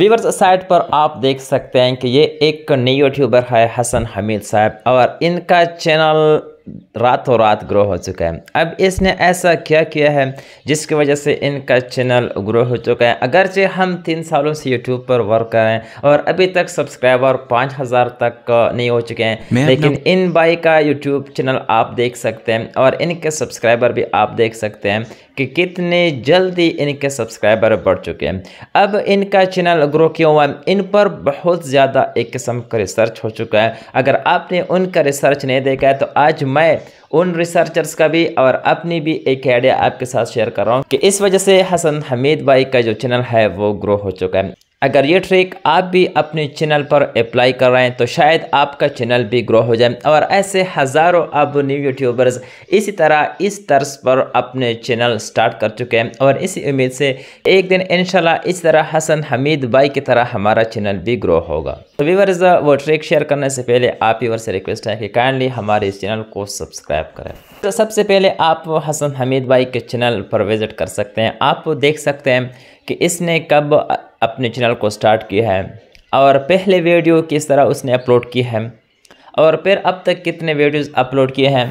viewers site पर आप देख सकते हैं कि ये एक नई यूट्यूबर है हसन हमीद साहब और इनका चैनल रातों रात ग्रो हो चुका है अब इसने ऐसा क्या किया है जिसकी वजह से इनका चैनल ग्रो हो चुका है अगरचे हम तीन सालों से यूट्यूब पर वर्क कर रहे हैं और अभी तक सब्सक्राइबर पाँच हज़ार तक नहीं हो चुके हैं लेकिन इन बाई का यूट्यूब चैनल आप देख सकते हैं और इनके सब्सक्राइबर भी आप देख सकते हैं कि कितने जल्दी इनके सब्सक्राइबर बढ़ चुके हैं अब इनका चैनल ग्रो क्यों हुआ इन पर बहुत ज़्यादा एक किस्म का रिसर्च हो चुका है अगर आपने उनका रिसर्च नहीं देखा है तो आज मैं उन रिसर्चर्स का भी और अपनी भी एक आइडिया आपके साथ शेयर कर रहा हूँ कि इस वजह से हसन हमीद भाई का जो चैनल है वो ग्रो हो चुका है अगर ये ट्रिक आप भी अपने चैनल पर अप्लाई कर रहे हैं तो शायद आपका चैनल भी ग्रो हो जाए और ऐसे हज़ारों अब न्यू यूट्यूबर्स इसी तरह इस तर्ज पर अपने चैनल स्टार्ट कर चुके हैं और इसी उम्मीद से एक दिन इन इस तरह हसन हमीद भाई की तरह हमारा चैनल भी ग्रो होगा तो व्यवर्स वो ट्रिक शेयर करने से पहले आप वीवर से रिक्वेस्ट है कि काइंडली हमारे इस चैनल को सब्सक्राइब करें तो सबसे पहले आप हसन हमीद भाई के चैनल पर विज़िट कर सकते हैं आप देख सकते हैं कि इसने कब अपने चैनल को स्टार्ट किया है और पहले वीडियो किस तरह उसने अपलोड की है और फिर अब तक कितने वीडियोस अपलोड किए हैं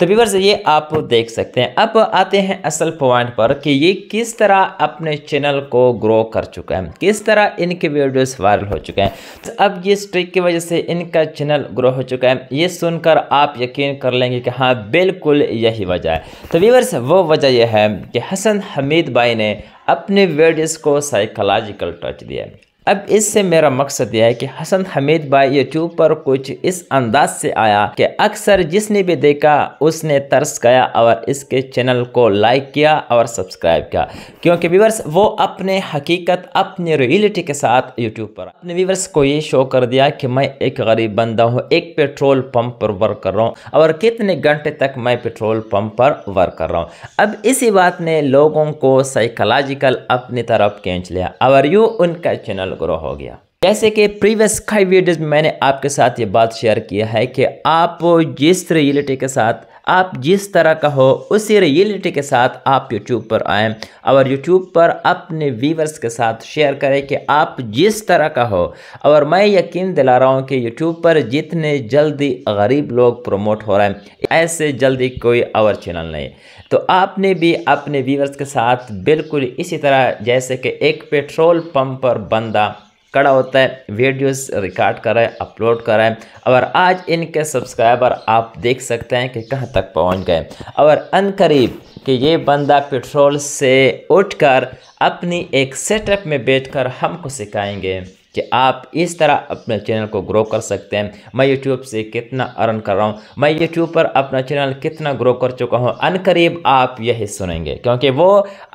तो व्यूवर्स ये आप देख सकते हैं अब आते हैं असल पॉइंट पर कि ये किस तरह अपने चैनल को ग्रो कर चुका है किस तरह इनके वीडियोस वायरल हो चुके हैं तो अब ये ट्रिक की वजह से इनका चैनल ग्रो हो चुका है ये सुनकर आप यकीन कर लेंगे कि हाँ बिल्कुल यही वजह है तो व्यूवर्स वो वजह यह है कि हसन हमीद भाई ने अपने वीडियोस को साइकोलॉजिकल टच दिया अब इससे मेरा मकसद यह है कि हसन हमीद भाई यूट्यूब पर कुछ इस अंदाज से आया कि अक्सर जिसने भी देखा उसने तरस गया और इसके चैनल को लाइक किया और सब्सक्राइब किया क्योंकि व्यूवर्स वो अपने हकीकत अपने रियलिटी के साथ यूट्यूब पर अपने व्यूवर्स को ये शो कर दिया कि मैं एक गरीब बंदा हूँ एक पेट्रोल पम्प पर वर्क कर रहा हूँ और कितने घंटे तक मैं पेट्रोल पम्प पर वर्क कर रहा हूँ अब इसी बात ने लोगों को साइकोलॉजिकल अपनी तरफ खींच लिया और यूँ उनका चैनल करो हो गया जैसे कि प्रीवियस कई वीडियोज में मैंने आपके साथ ये बात शेयर किया है कि आप जिस रियलिटी के साथ आप जिस तरह का हो उसी रियलिटी के साथ आप यूट्यूब पर आए और यूट्यूब पर अपने व्यूवर्स के साथ शेयर करें कि आप जिस तरह का हो और मैं यकीन दिला रहा हूँ कि यूट्यूब पर जितने जल्दी गरीब लोग प्रमोट हो रहे हैं ऐसे जल्दी कोई और चैनल नहीं तो आपने भी अपने व्यूवर्स के साथ बिल्कुल इसी तरह जैसे कि एक पेट्रोल पम्प पर बंदा खड़ा होता है वीडियोस रिकॉर्ड कराएं अपलोड कराएं और आज इनके सब्सक्राइबर आप देख सकते हैं कि कहाँ तक पहुँच गए और अन करीब कि ये बंदा पेट्रोल से उठकर अपनी एक सेटअप में बैठकर हमको सिखाएंगे कि आप इस तरह अपने चैनल को ग्रो कर सकते हैं मैं यूट्यूब से कितना अर्न कर रहा हूँ मैं यूट्यूब पर अपना चैनल कितना ग्रो कर चुका हूँ अन करीब आप यही सुनेंगे क्योंकि वो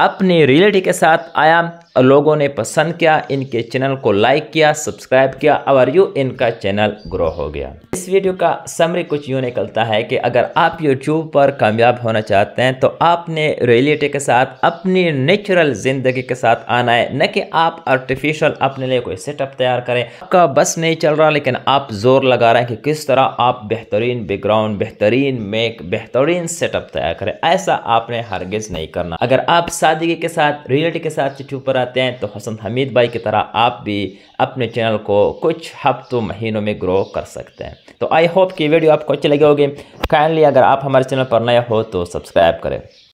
अपनी रियलिटी के साथ आया लोगों ने पसंद किया इनके चैनल को लाइक किया सब्सक्राइब किया और यू इनका चैनल ग्रो हो गया इस वीडियो का समरी कुछ यूँ निकलता है कि अगर आप यूट्यूब पर कामयाब होना चाहते हैं तो आपने रियलिटी के साथ अपनी नेचुरल ज़िंदगी के साथ आना है न कि आप आर्टिफिशियल अपने लिए कोई सेटअप तैयार करें आपका बस नहीं चल रहा लेकिन आप जोर लगा रहे हैं कि किस तरह आप बेहतरीन बैकग्राउंड बेहतरीन मेक बेहतरीन सेटअप तैयार करें ऐसा आपने हरगिज़ नहीं करना अगर आप सादगी के साथ रियलिटी के साथ यूट्यूब पर चाहते हैं तो हसन हमीद भाई की तरह आप भी अपने चैनल को कुछ हफ्तों महीनों में ग्रो कर सकते हैं तो आई होप कि वीडियो आपको अच्छी लगी होगी काइंडली अगर आप हमारे चैनल पर नए हो तो सब्सक्राइब करें